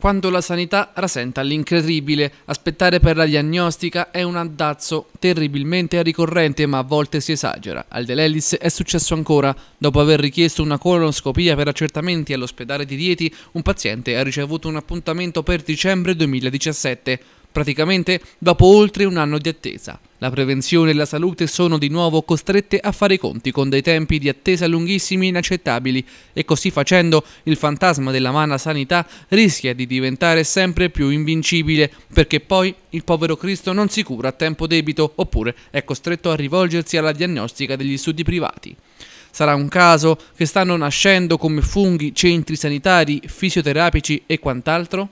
quando la sanità rasenta l'incredibile. Aspettare per la diagnostica è un addazzo terribilmente ricorrente, ma a volte si esagera. Al Dell'Ellis è successo ancora. Dopo aver richiesto una colonoscopia per accertamenti all'ospedale di Rieti, un paziente ha ricevuto un appuntamento per dicembre 2017 praticamente dopo oltre un anno di attesa. La prevenzione e la salute sono di nuovo costrette a fare i conti con dei tempi di attesa lunghissimi e inaccettabili e così facendo il fantasma della mana sanità rischia di diventare sempre più invincibile perché poi il povero Cristo non si cura a tempo debito oppure è costretto a rivolgersi alla diagnostica degli studi privati. Sarà un caso che stanno nascendo come funghi centri sanitari, fisioterapici e quant'altro?